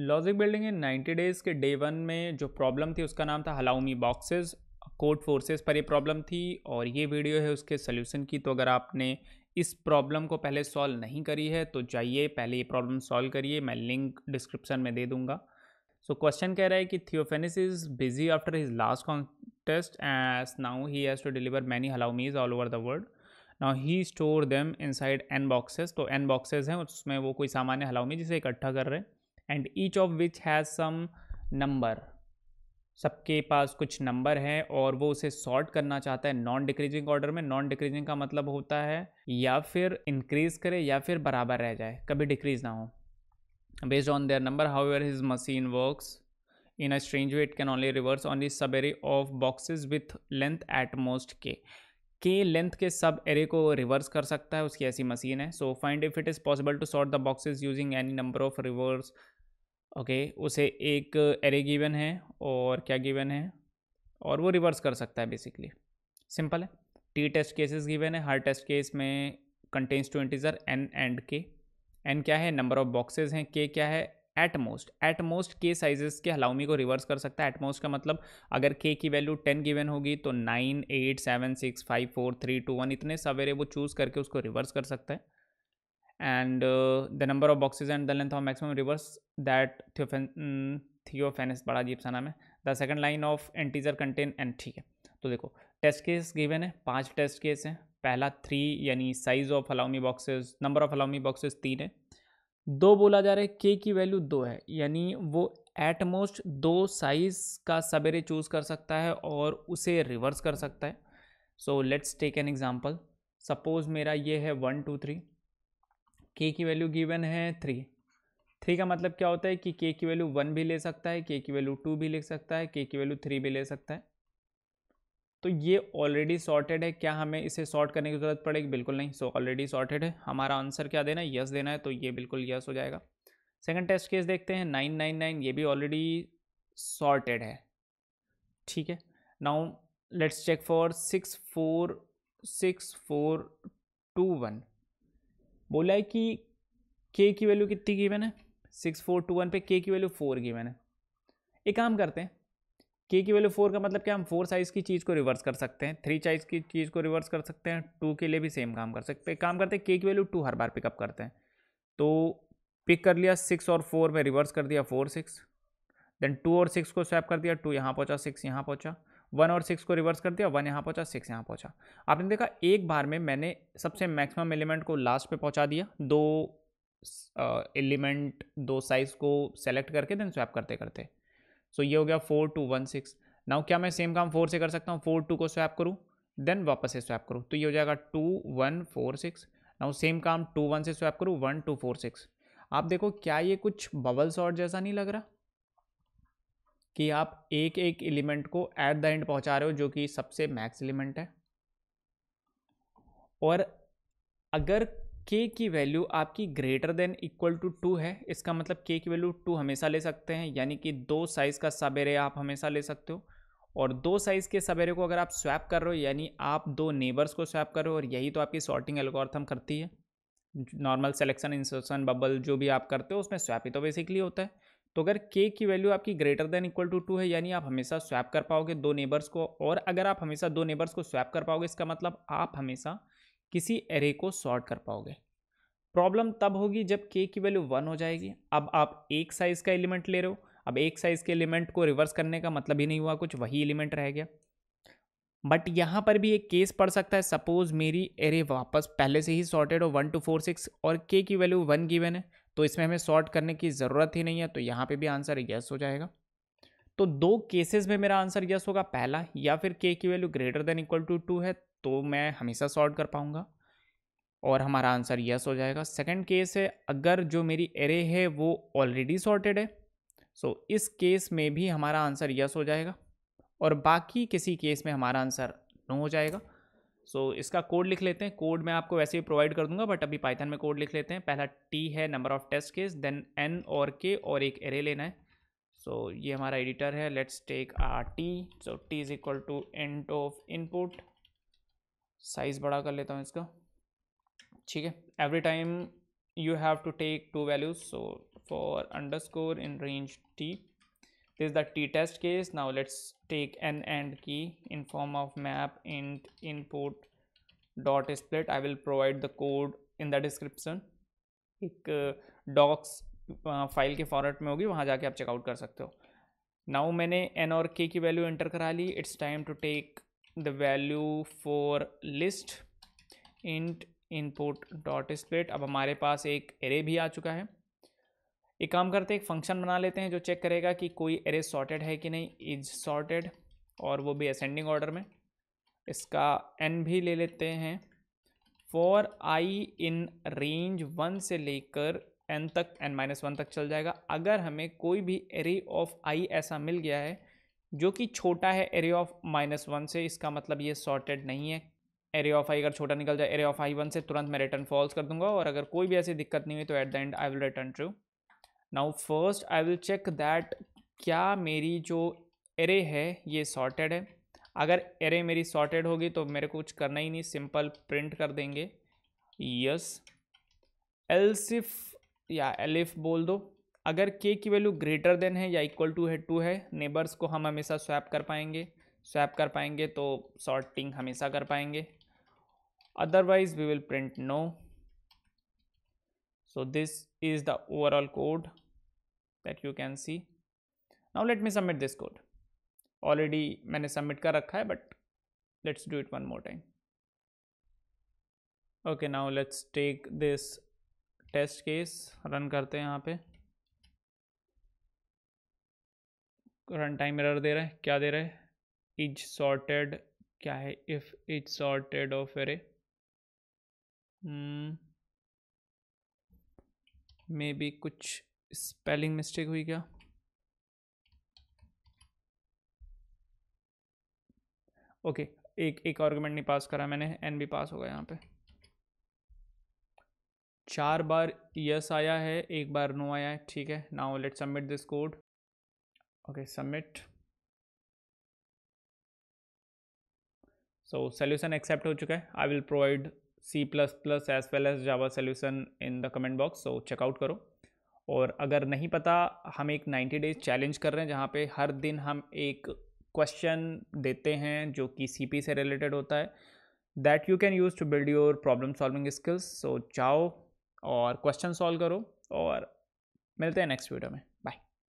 logic building in 90 days के day one में जो प्रॉब्लम थी उसका नाम था हलाउमी बॉक्सेस कोड फोर्सेस पर ये प्रॉब्लम थी और ये वीडियो है उसके सोल्यूशन की तो अगर आपने इस प्रॉब्लम को पहले सॉल्व नहीं करी है तो जाइए पहले ये प्रॉब्लम सॉल्व करिए मैं लिंक डिस्क्रिप्शन में दे दूंगा सो so, क्वेश्चन कह रहा है कि Theofanis is busy after his last contest as now he has to deliver many halloumis all over the world now he store them inside n boxes तो n boxes हैं उसमें वो कोई सामान्य हलाउमी जिसे इकट्ठा कर रहे हैं and each of which has some number सबके पास कुछ नंबर है और वो उसे सॉर्ट करना चाहता है नॉन डिक्रीजिंग ऑर्डर में नॉन डिक्रीजिंग का मतलब होता है या फिर इंक्रीज़ करे या फिर बराबर रह जाए कभी डिक्रीज ना हो based on their number however his machine works in a strange way it can only reverse only subarray of boxes with length at most k k length के सब एरे को reverse कर सकता है उसकी ऐसी machine है so find if it is possible to sort the boxes using any number of reverse okay okay, उसे एक एरे गिवन है और क्या गिवन है और वो रिवर्स कर सकता है बेसिकली सिंपल है टी टेस्ट केसेस गिवन है हर टेस्ट केस में contains two integer n and k n क्या है नंबर ऑफ बॉक्सेज हैं के क्या है at most at most k sizes के हलाउमी को रिवर्स कर सकता है एट मोस्ट का मतलब अगर के की वैल्यू टेन गिवन होगी तो nine eight seven six five four three two one इतने सवेरे वो चूज़ करके उसको रिवर्स कर सकता है and uh, the number of boxes and the length of maximum rivers that Theophan um, Theophanes jeep sana mein the second line of integer contain n theek hai to dekho test case given hai panch test पांच hai pehla 3 yani size of allow me boxes number of allow me boxes 3 hai दो बोला जा रहा है के की value दो है यानी वो एट मोस्ट दो साइज़ का सवेरे चूज़ कर सकता है और उसे रिवर्स कर सकता है so let's take an example suppose मेरा ये है वन टू थ्री के की वैल्यू गिवन है थ्री थ्री का मतलब क्या होता है कि के की वैल्यू वन भी ले सकता है के की वैल्यू टू भी ले सकता है के की वैल्यू थ्री भी ले सकता है तो ये ऑलरेडी सॉर्टेड है क्या हमें इसे सॉर्ट करने की ज़रूरत पड़ेगी बिल्कुल नहीं सो ऑलरेडी सॉर्टेड है हमारा आंसर क्या देना है यस देना है तो ये बिल्कुल यस हो जाएगा सेकंड टेस्ट केस देखते हैं नाइन नाइन नाइन ये भी ऑलरेडी सॉर्टेड है ठीक है now let's check for six four six four two one बोला है कि के की वैल्यू कितनी गिवन है सिक्स फोर टू वन पे के की वैल्यू फोर गिवन है एक काम करते हैं के की वैल्यू फोर का मतलब क्या हम फोर साइज़ की चीज़ को रिवर्स कर सकते हैं थ्री साइज़ की चीज़ को रिवर्स कर सकते हैं टू के लिए भी सेम काम कर सकते हैं काम करते हैं के की वैल्यू टू हर बार पिकअप करते हैं तो पिक कर लिया सिक्स और फोर में रिवर्स कर दिया फोर सिक्स देन टू और सिक्स को स्वैप कर दिया टू यहाँ पहुँचा सिक्स यहाँ पहुँचा वन और सिक्स को रिवर्स कर दिया वन यहाँ पहुँचा सिक्स यहाँ पहुँचा आपने देखा एक बार में मैंने सबसे मैक्सिमम एलिमेंट को लास्ट पे पहुँचा दिया दो एलिमेंट दो साइज को सेलेक्ट करके देन स्वैप करते करते सो so, ये हो गया four two one six now क्या मैं सेम काम फोर से कर सकता हूँ फोर टू को स्वैप करूँ देन वापस से स्वैप करूँ तो ये हो जाएगा two one four six now same काम टू वन से स्वैप करूँ वन टू फोर सिक्स आप देखो क्या ये कुछ बबल सॉर्ट जैसा नहीं लग रहा कि आप एक एक एलिमेंट को एट द एंड पहुंचा रहे हो जो कि सबसे मैक्स एलिमेंट है और अगर के की वैल्यू आपकी greater than equal to two है इसका मतलब के की वैल्यू टू हमेशा ले सकते हैं यानी कि दो साइज़ का सबेरे आप हमेशा ले सकते हो और दो साइज़ के सवेरे को अगर आप स्वैप कर रहे हो यानी आप दो नेबर्स को स्वैप कर रहे हो और यही तो आपकी सॉर्टिंग एल्गोरिथम करती है नॉर्मल सेलेक्शन इंसर्शन बबल जो भी आप करते हो उसमें स्वैप ही तो बेसिकली होता है तो अगर के की वैल्यू आपकी greater than equal to two है यानी आप हमेशा स्वैप कर पाओगे दो नेबर्स को और अगर आप हमेशा दो नेबर्स को स्वैप कर पाओगे इसका मतलब आप हमेशा किसी एरे को सॉर्ट कर पाओगे प्रॉब्लम तब होगी जब के की वैल्यू वन हो जाएगी अब आप एक साइज़ का एलिमेंट ले रहे हो अब एक साइज़ के एलिमेंट को रिवर्स करने का मतलब ही नहीं हुआ कुछ वही एलिमेंट रह गया बट यहाँ पर भी एक केस पड़ सकता है सपोज मेरी एरे वापस पहले से ही सॉर्टेड हो वन टू फोर सिक्स और के की वैल्यू वन गिवन है तो इसमें हमें सॉर्ट करने की ज़रूरत ही नहीं है तो यहाँ पे भी आंसर यस हो जाएगा तो दो केसेस में मेरा आंसर यस होगा पहला या फिर के की value greater than equal to two है तो मैं हमेशा सॉर्ट कर पाऊँगा और हमारा आंसर यस हो जाएगा सेकेंड केस है अगर जो मेरी एरे है वो ऑलरेडी सॉर्टेड है सो इस केस में भी हमारा आंसर यस हो जाएगा और बाकी किसी केस में हमारा आंसर नो हो जाएगा सो so, इसका कोड लिख लेते हैं कोड मैं आपको वैसे ही प्रोवाइड कर दूंगा बट अभी पाइथन में कोड लिख लेते हैं पहला टी है number of test case then N और के और एक एरे लेना है सो so, ये हमारा एडिटर है let's take R T so T is equal to end of input size बड़ा कर लेता हूँ इसका ठीक है every time you have to take two values so for underscore in range T this is the t-test case now let's take an and key in form of map int input dot split i will provide the code in the description ek uh, uh, docs file ke format mein hogi wahan ja ke aap check out kar sakte ho now maine n aur k ki value enter kara li it's time to take the value for list int input dot split ab hamare paas ek array bhi aa chuka hai एक काम करते हैं एक function बना लेते हैं जो check करेगा कि कोई एरे सॉर्टेड है कि नहीं इज सॉर्टेड और वो भी असेंडिंग ऑर्डर में इसका एन भी ले लेते हैं for I in range one से लेकर एन तक एन माइनस वन तक चल जाएगा अगर हमें कोई भी एरे ऑफ आई ऐसा मिल गया है जो कि छोटा है एरे ऑफ माइनस वन से इसका मतलब ये सॉर्टेड नहीं है एरे ऑफ आई अगर छोटा निकल जाए एरे ऑफ आई वन से तुरंत मैं रिटर्न फॉल्स कर दूंगा और अगर कोई भी ऐसी दिक्कत नहीं हुई तो at the end I will return true now first I will check that क्या मेरी जो एरे है ये सॉर्टेड है अगर एरे मेरी सॉर्टेड होगी तो मेरे को कुछ करना ही नहीं सिंपल प्रिंट कर देंगे यस एल्सिफ या एलिफ बोल दो अगर के की वैल्यू ग्रेटर देन है या इक्वल टू है टू है नेबर्स को हम हमेशा स्वैप कर पाएंगे स्वैप कर पाएंगे तो सॉर्टिंग हमेशा कर पाएंगे otherwise we will print no so this is the overall code that you can see now let me submit this code already maine submit kar rakha hai but let's do it one more time okay now let's take this test case run karte hain yahan pe run time error de raha hai kya de raha hai है sorted kya hai if it sorted of array hmm maybe कुछ spelling mistake हुई क्या okay okay, एक एक argument नहीं पास करा मैंने N भी पास होगा यहाँ पे चार बार यस आया है एक बार नो आया है ठीक है now let submit this code okay submit so solution accept हो चुका है I will provide C plus plus as well as Java solution in the comment box so check out करो और अगर नहीं पता हम एक 90 डेज चैलेंज कर रहे हैं जहाँ पे हर दिन हम एक क्वेश्चन देते हैं जो कि सी से रिलेटेड होता है that you can use to build your problem solving skills so जाओ और क्वेश्चन सॉल्व करो और मिलते हैं नेक्स्ट वीडियो में